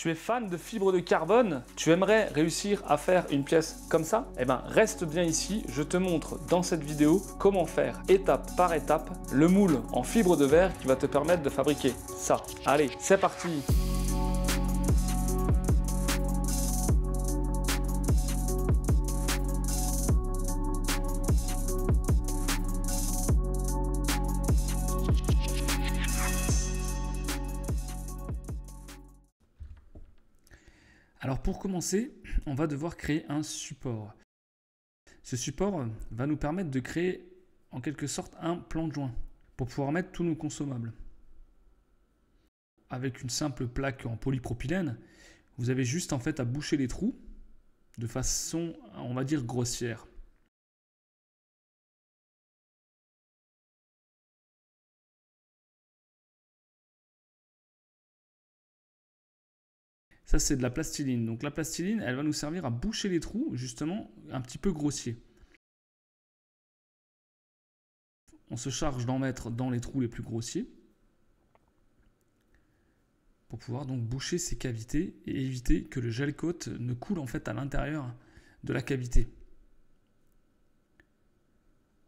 tu es fan de fibres de carbone, tu aimerais réussir à faire une pièce comme ça Eh bien, reste bien ici, je te montre dans cette vidéo comment faire étape par étape le moule en fibre de verre qui va te permettre de fabriquer ça. Allez, c'est parti pour commencer, on va devoir créer un support. Ce support va nous permettre de créer en quelque sorte un plan de joint pour pouvoir mettre tous nos consommables. Avec une simple plaque en polypropylène, vous avez juste en fait à boucher les trous de façon, on va dire, grossière. Ça, c'est de la plastiline. Donc la plastiline, elle va nous servir à boucher les trous, justement, un petit peu grossiers. On se charge d'en mettre dans les trous les plus grossiers pour pouvoir donc boucher ces cavités et éviter que le gel coat ne coule en fait à l'intérieur de la cavité.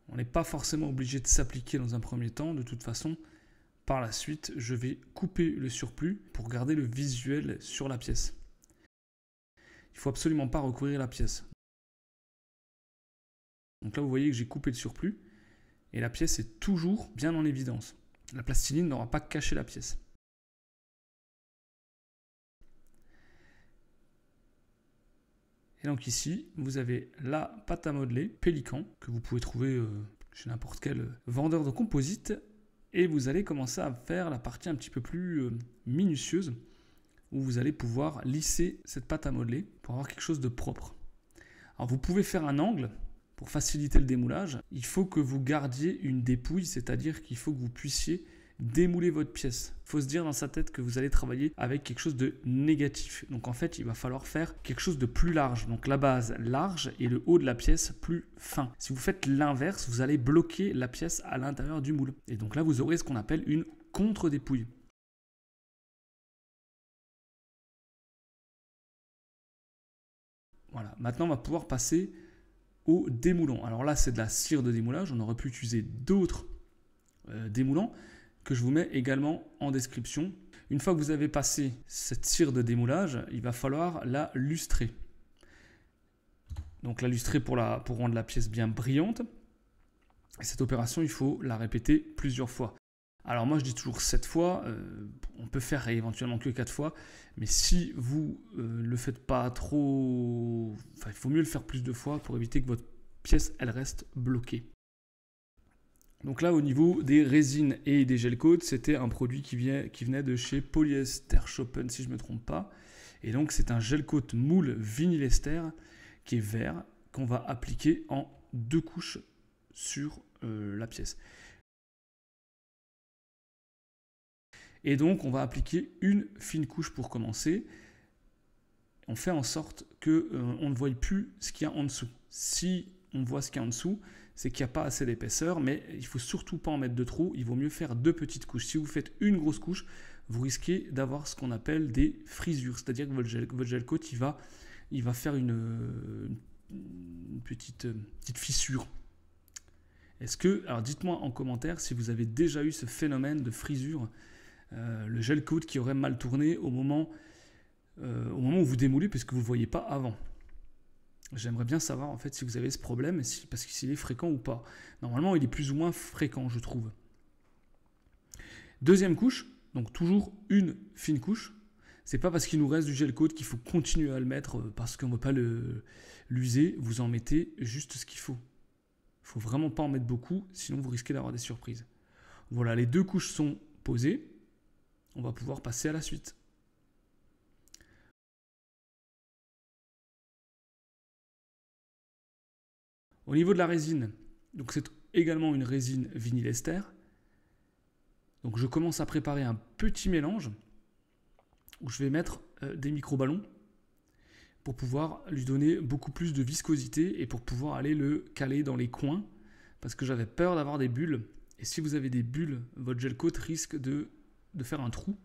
On n'est pas forcément obligé de s'appliquer dans un premier temps, de toute façon, par la suite, je vais couper le surplus pour garder le visuel sur la pièce. Il ne faut absolument pas recouvrir la pièce. Donc là, vous voyez que j'ai coupé le surplus et la pièce est toujours bien en évidence. La plastiline n'aura pas caché la pièce. Et donc ici, vous avez la pâte à modeler Pélican que vous pouvez trouver euh, chez n'importe quel euh, vendeur de composites et vous allez commencer à faire la partie un petit peu plus euh, minutieuse où vous allez pouvoir lisser cette pâte à modeler pour avoir quelque chose de propre. Alors vous pouvez faire un angle pour faciliter le démoulage. Il faut que vous gardiez une dépouille, c'est-à-dire qu'il faut que vous puissiez démouler votre pièce. Il Faut se dire dans sa tête que vous allez travailler avec quelque chose de négatif. Donc en fait, il va falloir faire quelque chose de plus large. Donc la base large et le haut de la pièce plus fin. Si vous faites l'inverse, vous allez bloquer la pièce à l'intérieur du moule. Et donc là, vous aurez ce qu'on appelle une contre-dépouille. Voilà, maintenant on va pouvoir passer au démoulant. Alors là, c'est de la cire de démoulage, on aurait pu utiliser d'autres euh, démoulants, que je vous mets également en description. Une fois que vous avez passé cette cire de démoulage, il va falloir la lustrer. Donc la lustrer pour, la, pour rendre la pièce bien brillante. Et cette opération, il faut la répéter plusieurs fois. Alors moi je dis toujours 7 fois, euh, on peut faire éventuellement que 4 fois, mais si vous ne euh, le faites pas trop, il faut mieux le faire plus de fois pour éviter que votre pièce elle reste bloquée. Donc là, au niveau des résines et des gel c'était un produit qui, venait de chez Polyester Shoppen, si je ne me trompe pas. Et donc, c'est un gel coat moule vinylester qui est vert, qu'on va appliquer en deux couches sur euh, la pièce. Et donc, on va appliquer une fine couche pour commencer. On fait en sorte qu'on euh, ne voit plus ce qu'il y a en dessous. Si on voit ce qu'il y a en dessous, c'est qu'il n'y a pas assez d'épaisseur, mais il ne faut surtout pas en mettre de trop, il vaut mieux faire deux petites couches. Si vous faites une grosse couche, vous risquez d'avoir ce qu'on appelle des frisures, c'est-à-dire que votre gel, coat, il va, il va faire une, petite, euh, petite fissure. Est-ce que, alors dites-moi en commentaire si vous avez déjà eu ce phénomène de frisure, euh, le gel coat qui aurait mal tourné au moment, euh, au moment où vous démoulez, puisque vous ne voyez pas avant. J'aimerais bien savoir en fait si vous avez ce problème, parce qu'il est fréquent ou pas. Normalement, il est plus ou moins fréquent, je trouve. Deuxième couche, donc toujours une fine couche. C'est pas parce qu'il nous reste du gel coat qu'il faut continuer à le mettre euh, parce qu'on ne veut pas l'user. Vous en mettez juste ce qu'il faut. Il faut vraiment pas en mettre beaucoup, sinon vous risquez d'avoir des surprises. Voilà, les deux couches sont posées. On va pouvoir passer à la suite. Au niveau de la résine, donc c'est également une résine vinyle ester. Donc je commence à préparer un petit mélange où je vais mettre euh, des micro-ballons pour pouvoir lui donner beaucoup plus de viscosité et pour pouvoir aller le caler dans les coins parce que j'avais peur d'avoir des bulles. Et si vous avez des bulles, votre gel coat risque de, faire un trou,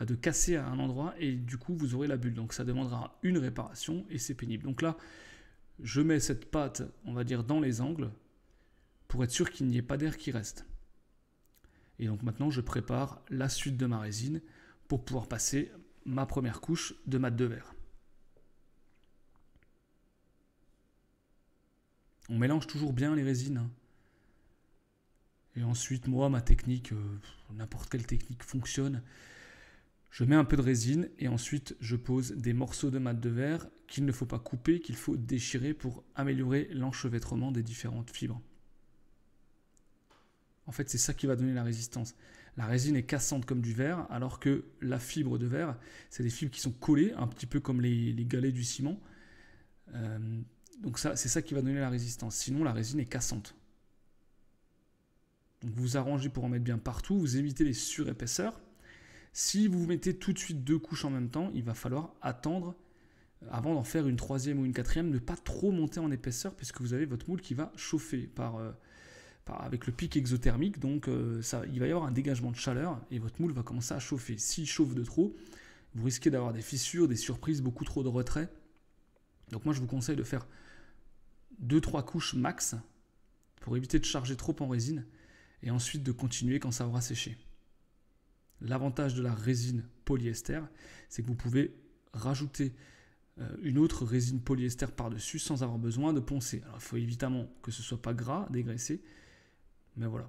de casser à un endroit et du coup vous aurez la bulle. Donc ça demandera une réparation et c'est pénible. Donc là, je mets cette pâte, on va dire, dans les angles pour être sûr qu'il n'y ait pas d'air qui reste. Et donc maintenant, je prépare la suite de ma résine pour pouvoir passer ma première couche de mat de verre. On mélange toujours bien les résines. Hein. Et ensuite, moi, ma technique, euh, n'importe quelle technique fonctionne. Je mets un peu de résine et ensuite je pose des morceaux de mat de verre qu'il ne faut pas couper, qu'il faut déchirer pour améliorer l'enchevêtrement des différentes fibres. En fait, c'est ça qui va donner la résistance. La résine est cassante comme du verre, alors que la fibre de verre, c'est des fibres qui sont collées, un petit peu comme les, galets du ciment. Euh, donc ça, c'est ça qui va donner la résistance. Sinon, la résine est cassante. Donc vous, vous arrangez pour en mettre bien partout, vous évitez les surépaisseurs. Si vous mettez tout de suite deux couches en même temps, il va falloir attendre euh, avant d'en faire une troisième ou une quatrième, ne pas trop monter en épaisseur puisque vous avez votre moule qui va chauffer par, euh, avec le pic exothermique. Donc euh, ça, il va y avoir un dégagement de chaleur et votre moule va commencer à chauffer. S'il chauffe de trop, vous risquez d'avoir des fissures, des surprises, beaucoup trop de retrait. Donc moi je vous conseille de faire deux trois couches max pour éviter de charger trop en résine et ensuite de continuer quand ça aura séché. L'avantage de la résine polyester, c'est que vous pouvez rajouter euh, une autre résine polyester par-dessus sans avoir besoin de poncer. Alors il faut évidemment que ce soit pas gras, dégraissé, mais voilà.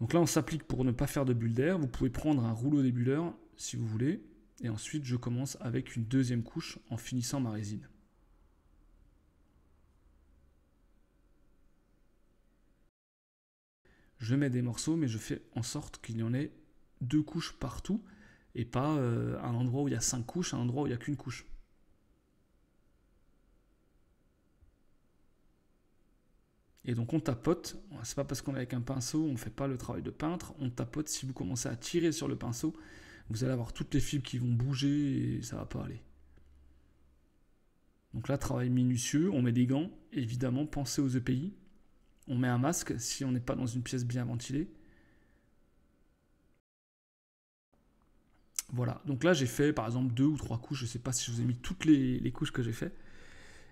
Donc là on s'applique pour ne pas faire de bulles d'air, vous pouvez prendre un rouleau débuleur si vous voulez, et ensuite je commence avec une deuxième couche en finissant ma résine. Je mets des morceaux mais je fais en sorte qu'il y en ait deux couches partout et pas à euh, un endroit où il y a cinq couches, un endroit où il n'y a qu'une couche. Et donc on tapote, c'est pas parce qu'on est avec un pinceau, on ne fait pas le travail de peintre, on tapote, si vous commencez à tirer sur le pinceau, vous allez avoir toutes les fibres qui vont bouger et ça va pas aller. Donc là, travail minutieux, on met des gants, évidemment, pensez aux EPI, on met un masque si on n'est pas dans une pièce bien ventilée, Voilà, donc là j'ai fait par exemple deux ou trois couches, je ne sais pas si je vous ai mis toutes les, couches que j'ai fait.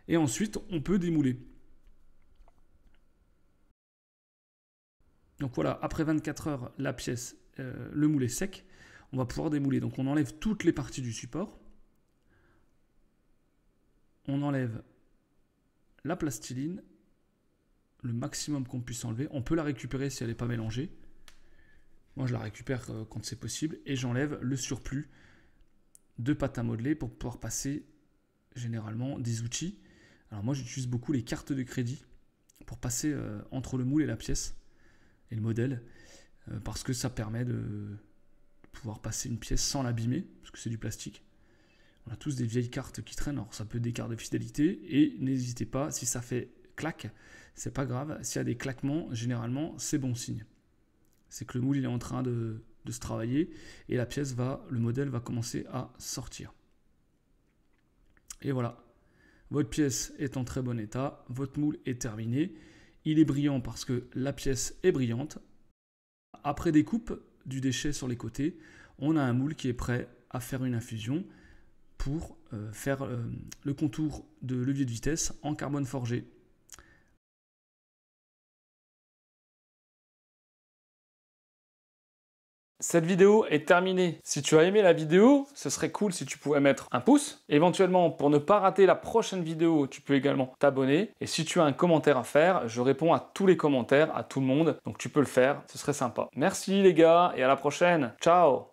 Et ensuite on peut démouler. Donc voilà, après 24 heures, la pièce, euh, le moulet sec, on va pouvoir démouler. Donc on enlève toutes les parties du support. On enlève la plastiline, le maximum qu'on puisse enlever. On peut la récupérer si elle n'est pas mélangée. Moi, je la récupère euh, quand c'est possible et j'enlève le surplus de pâte à modeler pour pouvoir passer généralement des outils. Alors moi, j'utilise beaucoup les cartes de crédit pour passer euh, entre le moule et la pièce et le modèle euh, parce que ça permet de pouvoir passer une pièce sans l'abîmer parce que c'est du plastique. On a tous des vieilles cartes qui traînent, alors ça peut être des cartes de fidélité et n'hésitez pas si ça fait claque, c'est pas grave, s'il y a des claquements, généralement c'est bon signe c'est que le moule il est en train de, se travailler et la pièce va, le modèle va commencer à sortir. Et voilà, votre pièce est en très bon état, votre moule est terminé, il est brillant parce que la pièce est brillante. Après découpe du déchet sur les côtés, on a un moule qui est prêt à faire une infusion pour euh, faire euh, le contour de levier de vitesse en carbone forgé. Cette vidéo est terminée. Si tu as aimé la vidéo, ce serait cool si tu pouvais mettre un pouce. Éventuellement, pour ne pas rater la prochaine vidéo, tu peux également t'abonner. Et si tu as un commentaire à faire, je réponds à tous les commentaires, à tout le monde. Donc tu peux le faire, ce serait sympa. Merci les gars et à la prochaine. Ciao